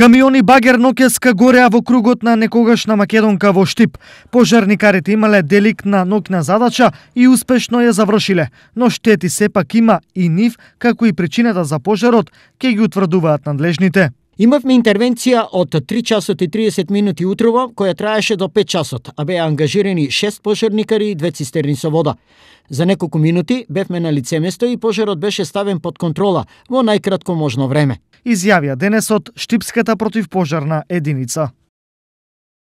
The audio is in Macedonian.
Камиони багер Нокеска гореа во кругот на некогашна Македонка во Штип. Пожарникарите имале на нокна задача и успешно ја завршиле, но штети сепак има и нив, како и причината за пожарот, ке ги утврдуваат надлежните. Имавме интервенција од 3 часот и 30 минути утрово, која траеше до 5 часот, а беа ангажирани 6 пожарникари и две цистерни со вода. За неколку минути бевме на лице место и пожарот беше ставен под контрола во најкратко можно време. Изјавија денес од Штипската противпожарна единица.